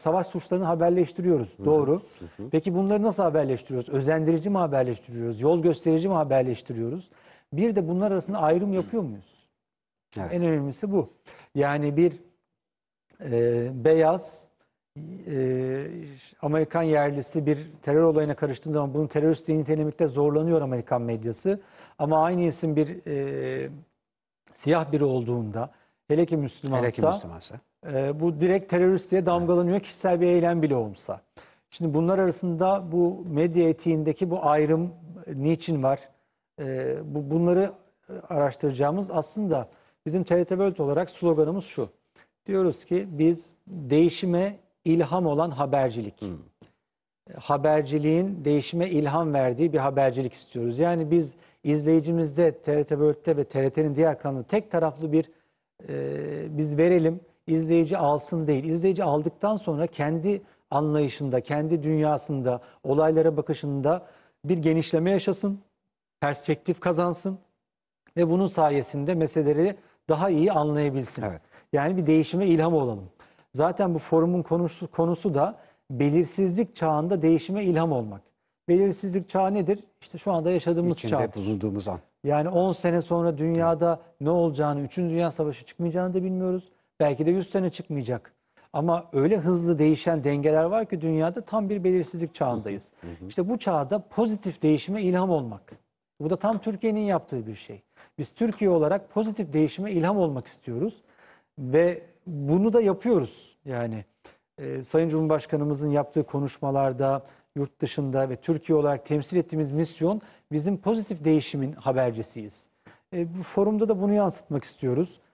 savaş suçlarını haberleştiriyoruz. Doğru. Peki bunları nasıl haberleştiriyoruz? Özendirici mi haberleştiriyoruz? Yol gösterici mi haberleştiriyoruz? Bir de bunlar arasında ayrım yapıyor muyuz? Evet. En önemlisi bu. Yani bir e, beyaz e, Amerikan yerlisi bir terör olayına karıştığı zaman bunu terörist diye nitelemekte zorlanıyor Amerikan medyası. Ama aynı isim bir e, siyah biri olduğunda Hele ki Müslümansa. Hele ki Müslümansa. E, bu direkt terörist diye damgalanıyor evet. kişisel bir eylem bile olsa. Şimdi bunlar arasında bu medya etiğindeki bu ayrım e, niçin var? E, bu Bunları e, araştıracağımız aslında bizim TRT World olarak sloganımız şu. Diyoruz ki biz değişime ilham olan habercilik. Hmm. E, haberciliğin değişime ilham verdiği bir habercilik istiyoruz. Yani biz izleyicimizde TRT World'te ve TRT'nin diğer kanalı tek taraflı bir e, biz verelim, izleyici alsın değil. İzleyici aldıktan sonra kendi anlayışında, kendi dünyasında, olaylara bakışında bir genişleme yaşasın, perspektif kazansın ve bunun sayesinde meseleleri daha iyi anlayabilsin. Evet. Yani bir değişime ilham olalım. Zaten bu forumun konusu, konusu da belirsizlik çağında değişime ilham olmak belirsizlik çağı nedir? İşte şu anda yaşadığımız İçinde bulunduğumuz an. Yani 10 sene sonra dünyada ne olacağını, 3. Dünya Savaşı çıkmayacağını da bilmiyoruz. Belki de 100 sene çıkmayacak. Ama öyle hızlı değişen dengeler var ki dünyada tam bir belirsizlik çağındayız. Hı hı. İşte bu çağda pozitif değişime ilham olmak. Bu da tam Türkiye'nin yaptığı bir şey. Biz Türkiye olarak pozitif değişime ilham olmak istiyoruz ve bunu da yapıyoruz. Yani e, Sayın Cumhurbaşkanımızın yaptığı konuşmalarda, yurt dışında ve Türkiye olarak temsil ettiğimiz misyon bizim pozitif değişimin habercisiyiz. E, bu forumda da bunu yansıtmak istiyoruz.